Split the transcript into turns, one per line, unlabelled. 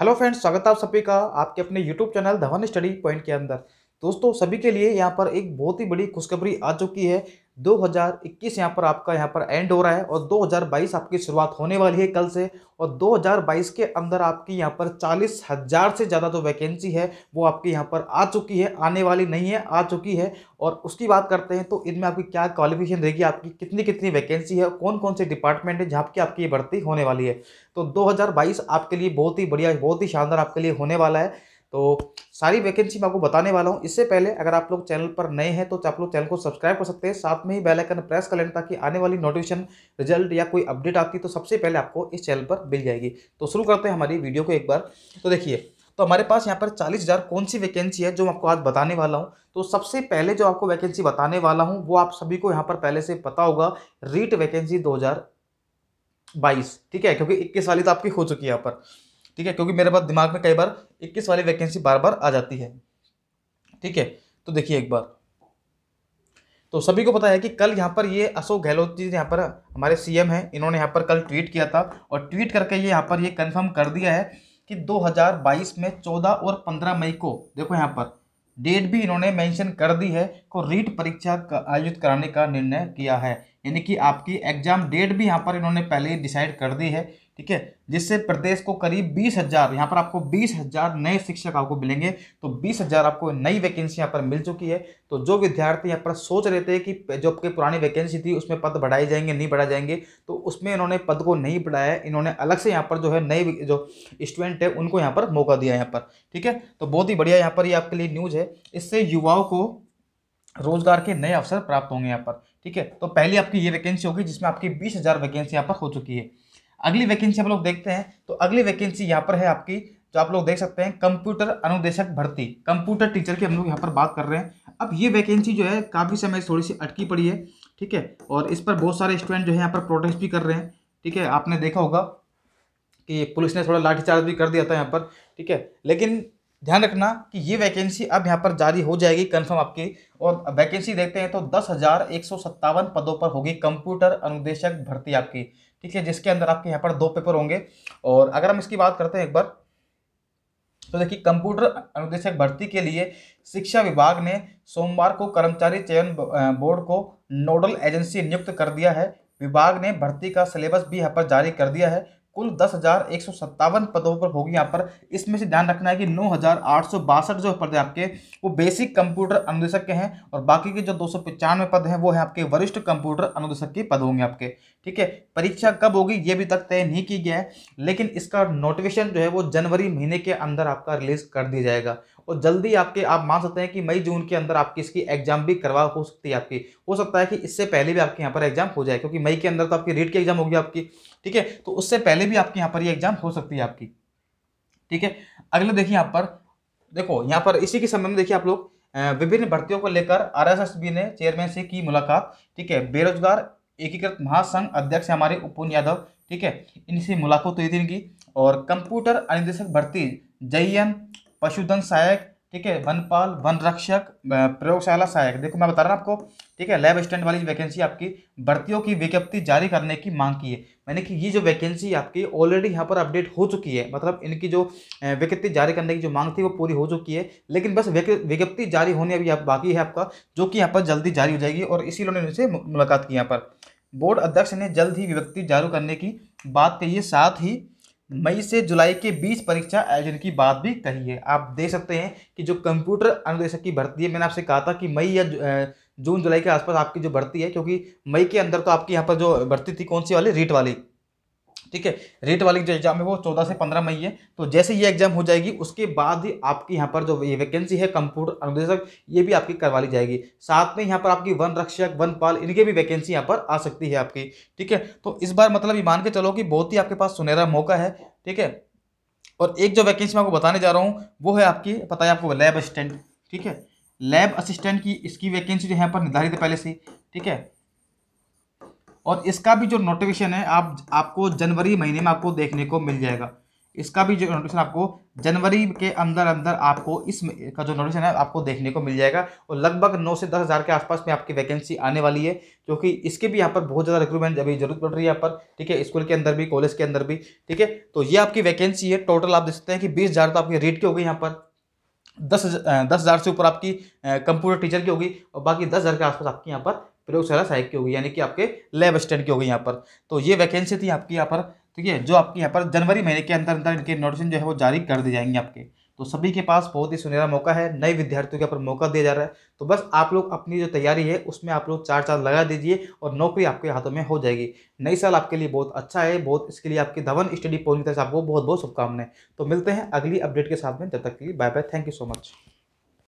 hello friends स्वागत है आप सभी का आपके अपने YouTube channel Dhawan study point के अंदर दोस्तों सभी के लिए यहाँ पर एक बहुत ही बड़ी खुशखबरी आ चुकी है 2021 यहाँ पर आपका यहाँ पर एंड हो रहा है और 2022 आपकी शुरुआत होने वाली है कल से और 2022 के अंदर आपकी यहाँ पर चालीस हज़ार से ज़्यादा जो तो वैकेंसी है वो आपके यहाँ पर आ चुकी है आने वाली नहीं है आ चुकी है और उसकी बात करते हैं तो इनमें आपकी क्या क्वालिफिकेशन रहेगी आपकी कितनी कितनी वैकेंसी है कौन कौन से डिपार्टमेंट है जहाँ की आपकी भर्ती होने वाली है तो दो आपके लिए बहुत ही बढ़िया बहुत ही शानदार आपके लिए होने वाला है तो सारी वैकेंसी मैं आपको बताने वाला हूँ इससे पहले अगर आप लोग चैनल पर नए हैं तो आप लोग चैनल को सब्सक्राइब कर सकते हैं साथ में ही बेल आइकन प्रेस कर लेना ताकि आने वाली नोटिफिकेशन रिजल्ट या कोई अपडेट आती है तो सबसे पहले आपको इस चैनल पर मिल जाएगी तो शुरू करते हैं हमारी वीडियो को एक बार तो देखिए तो हमारे पास यहाँ पर चालीस हज़ार कौन सी वैकेंसी है जो मैं आपको आज बताने वाला हूँ तो सबसे पहले जो आपको वैकेंसी बताने वाला हूँ वो आप सभी को यहाँ पर पहले से पता होगा रीट वैकेंसी दो बाईस ठीक है क्योंकि इक्कीस वाली तो आपकी हो चुकी है यहाँ पर ठीक है क्योंकि मेरे पास दिमाग में कई बार इक्कीस वाली वैकेंसी बार बार आ जाती है ठीक है तो देखिए एक बार तो सभी को पता है कि कल यहाँ पर ये अशोक गहलोत जी यहाँ पर हमारे सीएम हैं इन्होंने यहाँ पर कल ट्वीट किया था और ट्वीट करके ये यहाँ पर ये कंफर्म कर दिया है कि 2022 में 14 और 15 मई को देखो यहाँ पर डेट भी इन्होंने मेंशन कर दी है को रीट परीक्षा का आयोजित कराने का निर्णय किया है यानी कि आपकी एग्जाम डेट भी यहाँ पर इन्होंने पहले ही डिसाइड कर दी है ठीक है जिससे प्रदेश को करीब बीस हज़ार यहाँ पर आपको बीस हज़ार नए शिक्षक आपको मिलेंगे तो बीस हज़ार आपको नई वैकेंसी यहाँ पर मिल चुकी है तो जो विद्यार्थी यहाँ पर सोच रहे थे कि जो आपके पुरानी वैकेंसी थी उसमें पद बढ़ाए जाएंगे नहीं बढ़ाए जाएंगे तो उसमें इन्होंने पद को नहीं बढ़ाया इन्होंने अलग से यहाँ पर जो है नए जो स्टूडेंट है उनको यहाँ पर मौका दिया यहाँ पर ठीक है तो बहुत ही बढ़िया यहाँ पर ये आपके लिए न्यूज़ है इससे युवाओं को रोजगार के नए अवसर प्राप्त होंगे यहाँ पर ठीक है तो पहली आपकी ये वैकेंसी होगी जिसमें आपकी बीस हज़ार वैकेंसी यहाँ पर हो चुकी है अगली वैकेंसी हम लोग देखते हैं तो अगली वैकेंसी यहाँ पर है आपकी जो आप लोग देख सकते हैं कंप्यूटर अनुदेशक भर्ती कंप्यूटर टीचर की हम लोग यहाँ पर बात कर रहे हैं अब ये वैकेंसी जो है काफ़ी समय थोड़ी सी अटकी पड़ी है ठीक है और इस पर बहुत सारे स्टूडेंट जो है यहाँ पर प्रोटेस्ट भी कर रहे हैं ठीक है आपने देखा होगा कि पुलिस ने थोड़ा लाठीचार्ज भी कर दिया था यहाँ पर ठीक है लेकिन ध्यान रखना कि ये वैकेंसी अब यहाँ पर जारी हो जाएगी कंफर्म आपकी और वैकेंसी देखते हैं तो दस हज़ार एक सौ सत्तावन पदों पर होगी कंप्यूटर अनुदेशक भर्ती आपकी ठीक है जिसके अंदर आपके यहाँ पर दो पेपर होंगे और अगर हम इसकी बात करते हैं एक बार तो देखिए कंप्यूटर अनुदेशक भर्ती के लिए शिक्षा विभाग ने सोमवार को कर्मचारी चयन बोर्ड को नोडल एजेंसी नियुक्त कर दिया है विभाग ने भर्ती का सिलेबस भी यहाँ पर जारी कर दिया है कुल दस हज़ार एक सौ सत्तावन पदों पर होगी यहाँ पर इसमें से ध्यान रखना है कि नौ हज़ार आठ सौ बासठ जो पद हैं आपके वो बेसिक कंप्यूटर अनुदेशक के हैं और बाकी के जो दो सौ पचानवे पद हैं वो हैं आपके वरिष्ठ कंप्यूटर अनुदेशक के पद होंगे आपके ठीक है परीक्षा कब होगी ये भी तक तय नहीं की गया है लेकिन इसका नोटिफिकेशन जो है वो जनवरी महीने के अंदर आपका रिलीज कर दिया जाएगा और जल्दी आपके आप मान सकते हैं कि मई जून के अंदर आपकी इसकी एग्जाम भी करवा हो सकती है आपकी हो सकता है कि इससे पहले भी आपके यहाँ पर एग्जाम हो जाए क्योंकि मई के अंदर तो आपकी रीट की एग्जाम होगी आपकी ठीक है तो उससे पहले भी आपके यहाँ पर ये एग्जाम हो सकती है आपकी ठीक है अगले देखिए यहाँ पर देखो यहाँ पर इसी के समय में देखिए आप लोग विभिन्न भर्तियों को लेकर बी ने चेयरमैन से की मुलाकात ठीक है बेरोजगार एकीकृत महासंघ अध्यक्ष हमारे उपुन यादव ठीक है इनसे मुलाकात हुई थी इनकी और कंप्यूटर अनिदेशक भर्ती जयन पशुधन सहायक ठीक है वनपाल वन रक्षक प्रयोगशाला सहायक देखो मैं बता रहा हूँ आपको ठीक है लैब स्टैंड वाली वैकेंसी आपकी भर्तियों की विज्ञप्ति जारी करने की मांग की है मैंने कि ये जो वैकेंसी आपकी ऑलरेडी यहाँ पर अपडेट हो चुकी है मतलब इनकी जो विज्ञप्ति जारी करने की जो मांग थी वो पूरी हो चुकी है लेकिन बस विज्ञप्ति जारी होने अभी आप बाकी है आपका जो कि यहाँ पर जल्दी जारी हो जाएगी और इसी लोगों ने उनसे मुलाकात की यहाँ पर बोर्ड अध्यक्ष ने जल्द ही विज्ञप्ति जारी करने की बात कही है साथ ही मई से जुलाई के बीच परीक्षा आयोजन की बात भी कही है आप देख सकते हैं कि जो कंप्यूटर अनुदेशक की भर्ती है मैंने आपसे कहा था कि मई या जून जुलाई के आसपास आपकी जो भर्ती है क्योंकि मई के अंदर तो आपकी यहाँ पर जो भर्ती थी कौन सी वाली रीट वाली ठीक है रेट वाली जो एग्जाम है वो चौदह से पंद्रह मई है तो जैसे ये एग्जाम हो जाएगी उसके बाद ही आपकी यहाँ पर जो ये वैकेंसी है कंप्यूटर अनुदेशक ये भी आपकी करवा ली जाएगी साथ में यहाँ पर आपकी वन रक्षक वन पाल इनके भी वैकेंसी यहाँ पर आ सकती है आपकी ठीक है तो इस बार मतलब ये मान के चलो कि बहुत ही आपके पास सुनहरा मौका है ठीक है और एक जो वैकेंसी मैं आपको बताने जा रहा हूँ वो है आपकी पता है आपको लैब असिस्टेंट ठीक है लैब असिस्टेंट की इसकी वैकेंसी जो यहाँ पर निर्धारित है पहले से ठीक है और इसका भी जो नोटिफिकेशन है आप आपको जनवरी महीने में आपको देखने को मिल जाएगा इसका भी जो नोटिफिकेशन आपको जनवरी के अंदर अंदर आपको इस का जो नोटिफिकेशन है आपको देखने को मिल जाएगा और लगभग नौ से दस हज़ार के आसपास में आपकी वैकेंसी आने वाली है क्योंकि इसके भी यहाँ पर बहुत ज़्यादा रिक्रूटमेंट अभी जरूरत पड़ रही है यहाँ पर ठीक है स्कूल के अंदर भी कॉलेज के अंदर भी ठीक है तो ये आपकी वैकेंसी है टोटल आप देख सकते हैं कि बीस हज़ार तो आपकी रेट की होगी यहाँ पर दस दस हज़ार से ऊपर आपकी कंप्यूटर टीचर की होगी और बाकी दस हज़ार के आसपास आपकी यहाँ पर प्रयोगशाला सहायक की होगी यानी कि आपके लैब असिस्टेंट की होगी यहाँ पर तो ये वैकेंसी थी आपकी यहाँ पर ठीक है जो आपके यहाँ पर जनवरी महीने के अंदर अंदर इनके नोटिसन जो है वो जारी कर दी जाएंगे आपके तो सभी के पास बहुत ही सुनहरा मौका है नए विद्यार्थियों के ऊपर मौका दिया जा रहा है तो बस आप लोग अपनी जो तैयारी है उसमें आप लोग चार चार लगा दीजिए और नौकरी आपके हाथों में हो जाएगी नई साल आपके लिए बहुत अच्छा है बहुत इसके लिए आपकी धवन स्टडी पूरी तरह से आपको बहुत बहुत शुभकामनाएं तो मिलते हैं अगली अपडेट के साथ में जब तक के लिए bye bye thank you so much